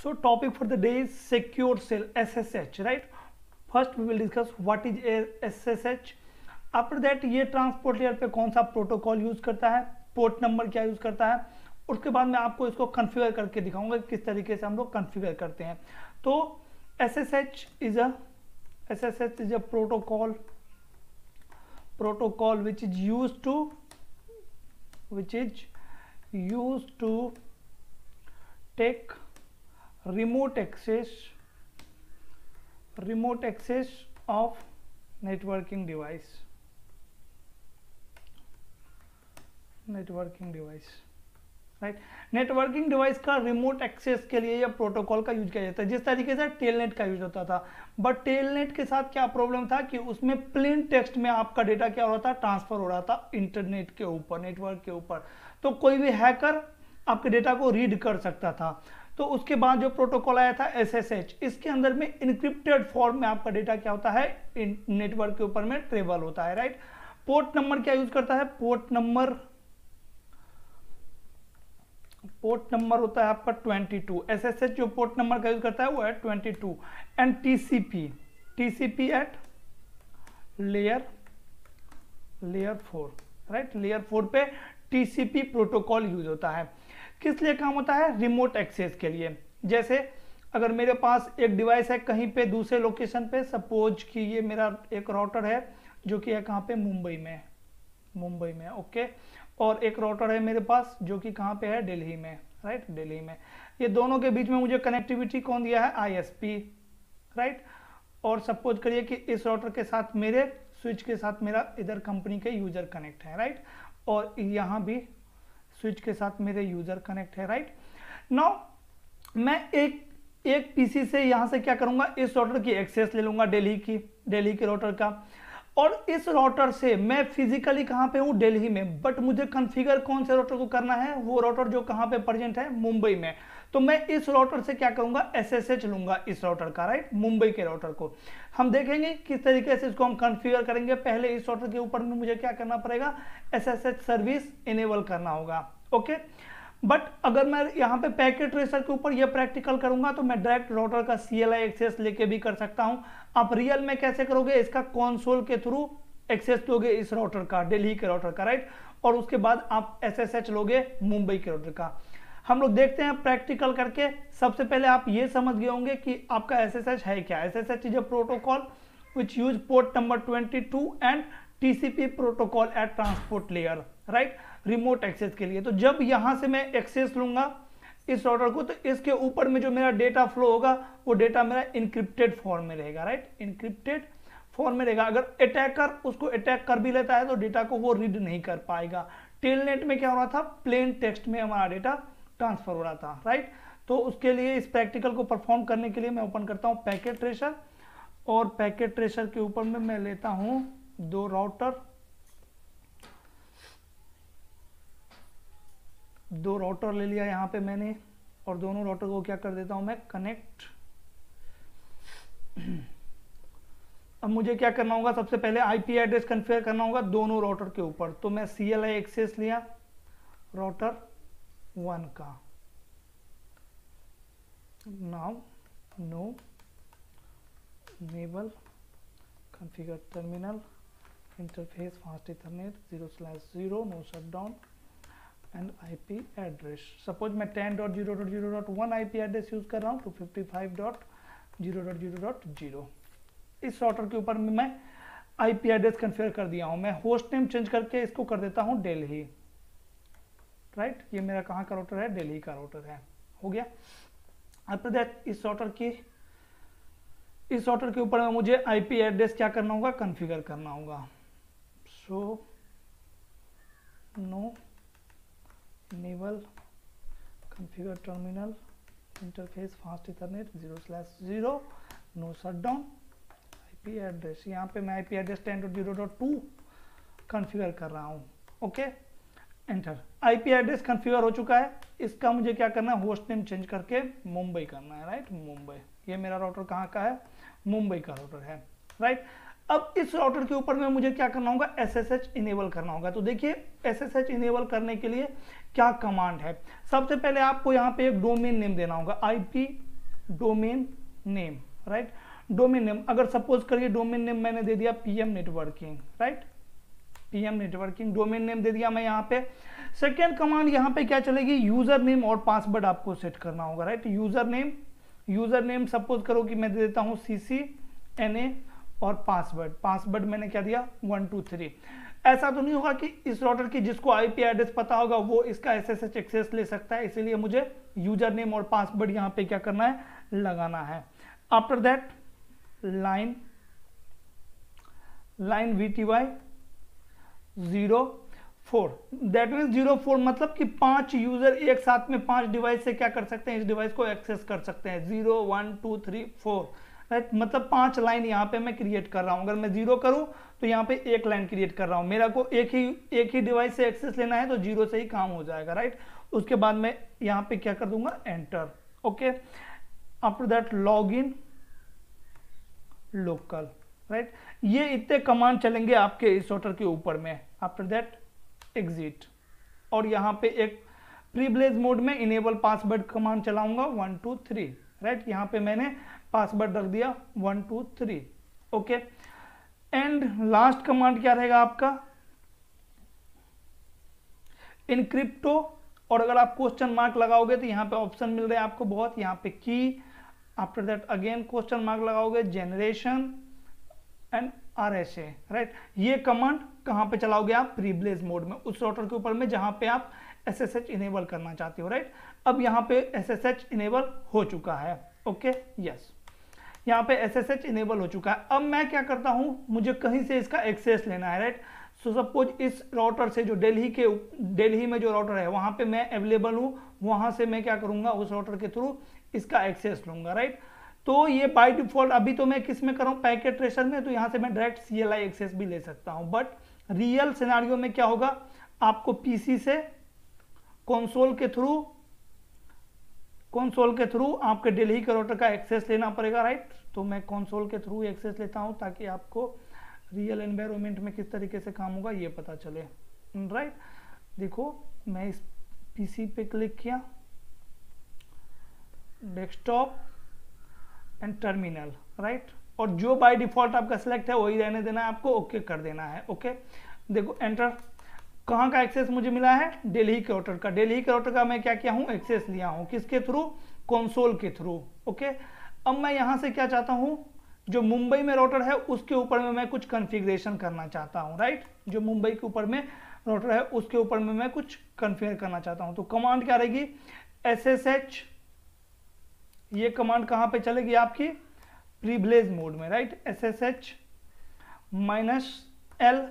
so topic for the day is secure cell ssh right first we will discuss what is ssh after that ye transport layer pe kaun sa protocol use karta hai port number kya use karta hai उसके बाद मैं आपको इसको configure करके दिखाऊंगा किस तरीके से हम लोग कन्फिगर करते हैं तो S S H is a S S H is a protocol protocol which is used to which is used to take remote access remote access of networking device networking device right networking device का remote access के लिए या protocol का use किया जाता है जिस तरीके से टेलनेट का यूज होता था बट टेलनेट के साथ क्या प्रॉब्लम था कि उसमें प्लेन टेक्स्ट में आपका डेटा क्या हो रहा था ट्रांसफर हो रहा था इंटरनेट के ऊपर नेटवर्क के ऊपर तो कोई भी हैकर आपके डेटा को रीड कर सकता था तो उसके बाद जो प्रोटोकॉल आया था एसएसएच इसके अंदर में इनक्रिप्टेड फॉर्म में आपका डेटा क्या होता है नेटवर्क के ऊपर में ट्रेवल होता है राइट पोर्ट नंबर क्या यूज करता है पोर्ट नंबर पोर्ट नंबर होता है आपका 22 एसएसएच जो पोर्ट नंबर का यूज करता है वो है 22 and TCP TCP at layer layer four right layer four पे टीसीपी प्रोटोकॉल यूज होता है किस लिए काम होता है रिमोट एक्सेस के लिए जैसे अगर मेरे पास एक डिवाइस है कहीं पे दूसरे लोकेशन पे सपोज कि ये मेरा एक राउटर है जो कि है कहाँ पे मुंबई में मुंबई में ओके और एक राउटर है मेरे पास जो कि कहाँ पे है दिल्ली में राइट दिल्ली में ये दोनों के बीच में मुझे कनेक्टिविटी कौन दिया है आईएसपी राइट और सपोज करिए कि इस राउटर के साथ मेरे स्विच के साथ मेरा इधर कंपनी के यूजर कनेक्ट है राइट और यहाँ भी स्विच के साथ मेरे यूज़र कनेक्ट है राइट नाउ मैं एक एक पीसी से यहां से क्या करूंगा इस रोटर की एक्सेस ले लूंगा दिल्ली की दिल्ली के रोटर का और इस रोटर से मैं फिजिकली कहां पे हूं दिल्ली में बट मुझे कॉन्फ़िगर कौन से रोटर को करना है वो रोटर जो कहां पे प्रेजेंट है मुंबई में तो मैं इस रोटर से क्या करूंगा एस एस एच लूँगा इस रोटर का राइट मुंबई के रोटर को हम देखेंगे किस तरीके से इसको हम कॉन्फ़िगर करेंगे पहले इस रोटर के ऊपर में मुझे क्या करना पड़ेगा S S H service enable करना होगा ओके बट अगर मैं यहाँ पे पैकेट रेसर के ऊपर ये प्रैक्टिकल करूंगा तो मैं डायरेक्ट राउटर का सी एल आई एक्सेस लेके भी कर सकता हूँ आप रियल में कैसे करोगे इसका कॉन्सोल के थ्रू एक्सेस लोगे इस राउटर का दिल्ली के राउटर का राइट और उसके बाद आप एस एस एच लोगे मुंबई के राउटर का हम लोग देखते हैं प्रैक्टिकल करके सबसे पहले आप ये समझ गए होंगे कि आपका एस एस एच है क्या S S H is a protocol which use port number twenty two and TCP protocol at transport layer right remote access के लिए तो जब यहां से मैं एक्सेस लूंगा इस ऑर्डर को तो इसके ऊपर में जो मेरा डेटा फ्लो होगा वो डेटा मेरा इनक्रिप्टेड फॉर्म में रहेगा राइट इनक्रिप्टेड फॉर्म में रहेगा अगर अटैकर उसको अटैक कर भी लेता है तो डेटा को वो रीड नहीं कर पाएगा टेलनेट में क्या हो रहा था प्लेन टेक्स्ट में हमारा डेटा ट्रांसफर हो रहा था राइट तो उसके लिए इस प्रैक्टिकल को परफॉर्म करने के लिए मैं ओपन करता हूँ पैकेट ट्रेसर और पैकेट ट्रेसर के ऊपर में मैं लेता हूँ दो राउटर दो रोटर ले लिया यहाँ पे मैंने और दोनों रोटर को क्या कर देता हूँ मैं कनेक्ट अब मुझे क्या करना होगा सबसे पहले आईपी एड्रेस कन्फिगर करना होगा दोनों रोटर के ऊपर तो मैं सी एल आई एक्सेस लिया रोटर वन का now no enable configure terminal interface fast Ethernet zero slash zero no shutdown and IP address suppose मैं ten dot dot dot zero zero one I P address use कर रहा हूँ तो zero इस sorter के ऊपर मैं आई पी एड्रेस कन्फेयर कर दिया हूँ मैं होस्ट नेम चेंज करके इसको कर देता हूँ डेल्ही राइट ये मेरा कहाँ का राउटर है डेल्ही का राउटर है हो गया आफ्टर दैट इस सॉर्टर के इस ऑर्डर के ऊपर मुझे आईपी एड्रेस क्या करना होगा कन्फिगर करना होगा सो so, configure terminal interface fast ethernet 0 slash 0 no shutdown IP address यहाँ पे मैं IP address 10.0.2 configure कर रहा हूँ okay enter ip address configure हो चुका है इसका मुझे क्या करना है होस्ट नेम चेंज करके मुंबई करना है राइट मुंबई ये मेरा राउटर कहाँ का है मुंबई का राउटर है राइट right? अब इस राउटर के ऊपर में मुझे क्या करना होगा एस एस एच इनेबल करना होगा तो देखिए एस एस एच इनेबल करने के लिए क्या कमांड है सबसे पहले आपको यहाँ पे एक डोमेन नेम देना होगा I P domain name right domain name अगर सपोज करिए डोमेन नेम मैंने दे दिया P M networking right P M networking domain name दे दिया मैं यहाँ पे सेकेंड कमांड यहाँ पे क्या चलेगी यूजर नेम और पासवर्ड आपको सेट करना होगा right user name user name suppose करो कि मैं दे देता हूँ सी सी एन ए और पासवर्ड पासवर्ड मैंने क्या दिया वन टू थ्री ऐसा तो नहीं होगा कि इस राउटर की जिसको आईपी एड्रेस पता होगा वो इसका एसएसएच एक्सेस ले सकता है इसीलिए मुझे यूजर नेम और पासवर्ड यहां पे क्या करना है लगाना है after that line line V T Y zero four that mean zero four मतलब कि पांच यूजर एक साथ में पांच डिवाइस से क्या कर सकते हैं इस डिवाइस को एक्सेस कर सकते हैं zero one two three four right मतलब पांच लाइन यहाँ पे मैं क्रिएट कर रहा हूँ अगर मैं जीरो करूँ तो यहाँ पे एक लाइन क्रिएट कर रहा हूँ मेरा को एक ही एक ही डिवाइस से एक्सेस लेना है तो जीरो से ही काम हो जाएगा राइट उसके बाद मैं यहाँ पे क्या कर दूंगा enter okay after that log in local right ये इतने कमांड चलेंगे आपके इस ऑर्डर के ऊपर में आफ्टर दैट एग्जिट और यहाँ पे एक प्रीविलेज मोड में इनेबल पासवर्ड कमांड चलाऊंगा वन टू थ्री राइट यहाँ पे मैंने पासवर्ड रख दिया one two three okay and last command क्या रहेगा आपका इन क्रिप्टो और अगर आप क्वेश्चन मार्क लगाओगे तो यहाँ पे ऑप्शन मिल रहे हैं आपको बहुत यहाँ पे की after that again question mark लगाओगे generation and R S A right ये कमांड कहाँ पे चलाओगे आप प्रीब्लेज मोड में उस रोटर के ऊपर में जहाँ पे आप एस एस एच इनेबल करना चाहते हो राइट अब यहाँ पे एस एस एच इनेबल हो चुका है ओके यस यहाँ पे एस एस एच इनेबल हो चुका है अब मैं क्या करता हूँ मुझे कहीं से इसका एक्सेस लेना है राइट सो सपोज इस राउटर से जो दिल्ली के दिल्ली में जो राउटर है वहाँ पे मैं अवेलेबल हूँ वहाँ से मैं क्या करूँगा उस राउटर के थ्रू इसका एक्सेस लूँगा राइट तो ये बाई डिफॉल्ट अभी तो मैं किस में कर रहा हूँ पैकेट ट्रेसर में तो यहाँ से मैं डायरेक्ट सी एक्सेस भी ले सकता हूँ बट रियल सिनारियों में क्या होगा आपको पीसी से कंसोल के थ्रू कंसोल के थ्रू आपके डेली करोटर का एक्सेस लेना पड़ेगा राइट तो मैं कंसोल के थ्रू एक्सेस लेता हूं ताकि आपको रियल एनवायरमेंट में किस तरीके से काम होगा ये पता चले राइट देखो मैं इस पीसी पे क्लिक किया डेस्कटॉप एंड टर्मिनल राइट और जो बाय डिफॉल्ट आपका सिलेक्ट है वही रहने देना है आपको ओके okay कर देना है ओके okay? देखो एंटर कहाँ का एक्सेस मुझे मिला है डेली क्रोटर का डेली क्रोटर का मैं क्या किया हूँ एक्सेस लिया हूँ किसके थ्रू कंसोल के थ्रू ओके अब मैं यहाँ से क्या चाहता हूँ जो मुंबई में रोटर है उसके ऊपर में मैं कुछ कन्फिग्रेशन करना चाहता हूँ राइट जो मुंबई के ऊपर में रोटर है उसके ऊपर में मैं कुछ कन्फिगर करना चाहता हूँ तो कमांड क्या रहेगी एस एस एच ये कमांड कहाँ पे चलेगी आपकी प्रीवलेज मोड में right S S H minus L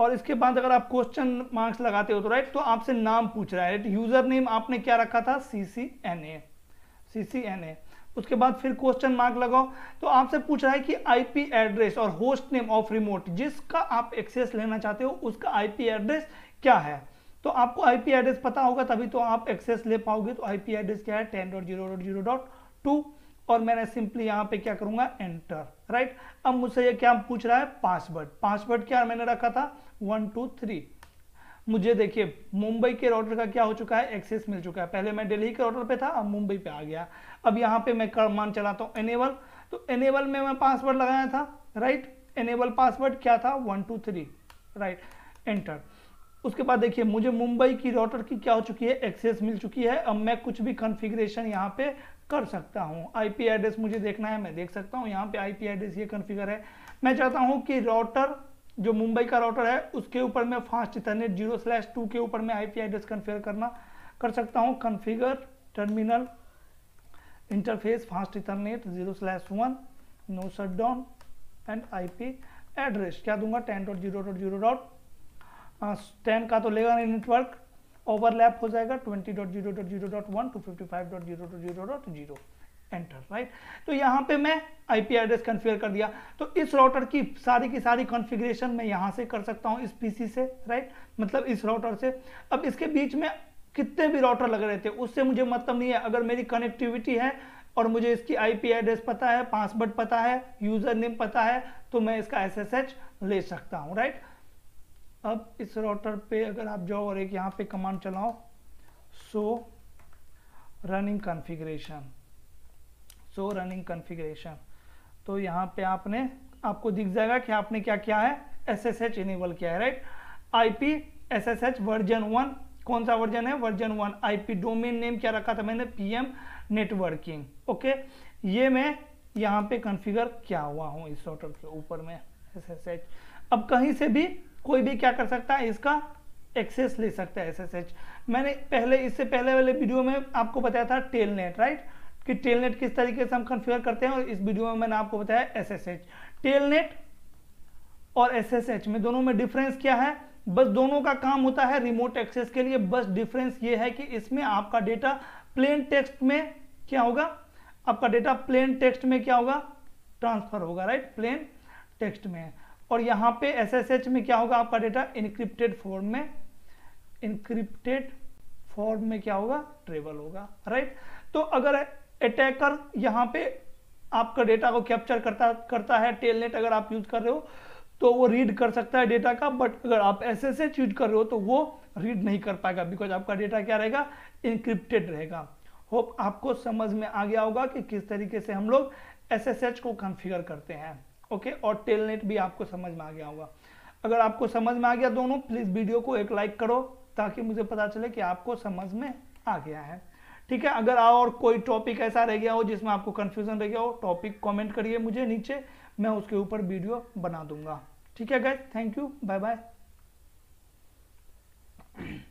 और इसके बाद अगर आप क्वेश्चन मार्क्स लगाते हो तो राइट तो आपसे नाम पूछ रहा है राइट यूजर नेम आपने क्या रखा था सी C N A C C N A उसके बाद फिर क्वेश्चन मार्क लगाओ तो आपसे पूछ रहा है कि आईपी एड्रेस और होस्ट नेम ऑफ रिमोट जिसका आप एक्सेस लेना चाहते हो उसका आईपी एड्रेस क्या है तो आपको आईपी एड्रेस पता होगा तभी तो आप एक्सेस ले पाओगे तो आईपी एड्रेस क्या है ten dot zero dot zero dot two और मैंने सिंपली यहां पे क्या करूंगा एंटर राइट अब मुझसे ये क्या पूछ रहा है पासवर्ड पासवर्ड क्या मैंने रखा था वन टू थ्री मुझे देखिए मुंबई के राउटर का क्या हो चुका है एक्सेस मिल चुका है पहले मैं दिल्ली के राउटर पे था अब मुंबई पे आ गया अब यहाँ पे मैं कर मान चलाता हूँ एनेबल तो एनेबल में मैं पासवर्ड लगाया था राइट एनेबल पासवर्ड क्या था one two three right enter उसके बाद देखिए मुझे मुंबई की रोटर की क्या हो चुकी है एक्सेस मिल चुकी है अब मैं कुछ भी कॉन्फ़िगरेशन यहाँ पे कर सकता हूँ आई एड्रेस मुझे देखना है मैं देख सकता हूँ यहाँ पे आई एड्रेस ये कन्फिगर है मैं चाहता हूँ कि राउटर जो मुंबई का राउटर है उसके ऊपर मैं fast Ethernet zero slash two के ऊपर मैं आईपी एड्रेस कन्फिगर करना कर सकता हूँ configure terminal interface fast Ethernet zero slash one no shutdown and IP address क्या दूंगा ten dot zero dot zero dot ten का तो लेगा नहीं नेटवर्क ओवरलैप हो जाएगा twenty dot dot dot zero zero one two fifty five dot dot dot zero zero zero enter right तो यहाँ पे मैं आईपी एड्रेस कन्फिगर कर दिया तो इस राउटर की सारी की सारी कॉन्फ़िगरेशन मैं यहाँ से कर सकता हूँ इस पीसी से राइट मतलब इस राउटर से अब इसके बीच में कितने भी राउटर लग रहे थे उससे मुझे मतलब नहीं है अगर मेरी कनेक्टिविटी है और मुझे इसकी आईपी एड्रेस पता है पासवर्ड पता है यूज़र नेम पता है तो मैं इसका एसएसएच ले सकता हूँ राइट अब इस राउटर पे अगर आप जाओ और एक यहाँ पे कमांड चलाओ show running configuration show running configuration तो यहाँ पे आपने आपको दिख जाएगा कि आपने क्या क्या है एस एस एच इनेबल किया है right I P S S H version one कौन सा वर्जन है version one I P domain name क्या रखा था मैंने पी एम नेटवर्किंग ओके ये मैं यहाँ पे कॉन्फ़िगर क्या हुआ हूँ इस राउटर के ऊपर में एस एस एच अब कहीं से भी कोई भी क्या कर सकता है इसका एक्सेस ले सकता है एसएसएच मैंने पहले इससे पहले वाले वीडियो में आपको बताया था टेलनेट राइट कि टेलनेट किस तरीके से हम कन्फिगर करते हैं और इस वीडियो में मैंने आपको बताया एसएसएच टेलनेट और एसएसएच में दोनों में डिफरेंस क्या है बस दोनों का काम होता है रिमोट एक्सेस के लिए बस डिफरेंस ये है कि इसमें आपका डेटा प्लेन टेक्स्ट में क्या होगा आपका डेटा प्लेन टेक्स्ट में क्या होगा ट्रांसफर होगा राइट प्लेन टेक्स्ट में है. और यहाँ पे एसएसएच में क्या होगा आपका डेटा इनक्रिप्टेड फॉर्म में इनक्रिप्टेड फॉर्म में क्या होगा ट्रेवल होगा राइट तो अगर अटैकर यहाँ पे आपका डेटा को कैप्चर करता करता है टेलनेट अगर आप यूज कर रहे हो तो वो रीड कर सकता है डेटा का बट अगर आप एस एस एच यूज कर रहे हो तो वो रीड नहीं कर पाएगा बिकॉज आपका डेटा क्या रहेगा इनक्रिप्टेड रहेगा होप आपको समझ में आ गया होगा कि किस तरीके से हम लोग एस एस एच को कॉन्फ़िगर करते हैं ओके और टेलनेट भी आपको समझ में आ गया होगा अगर आपको समझ में आ गया दोनों प्लीज़ वीडियो को एक लाइक करो ताकि मुझे पता चले कि आपको समझ में आ गया है ठीक है अगर और कोई टॉपिक ऐसा रह गया हो जिसमें आपको कंफ्यूजन रह गया हो टॉपिक कमेंट करिए मुझे नीचे मैं उसके ऊपर वीडियो बना दूंगा ठीक है guys thank you bye bye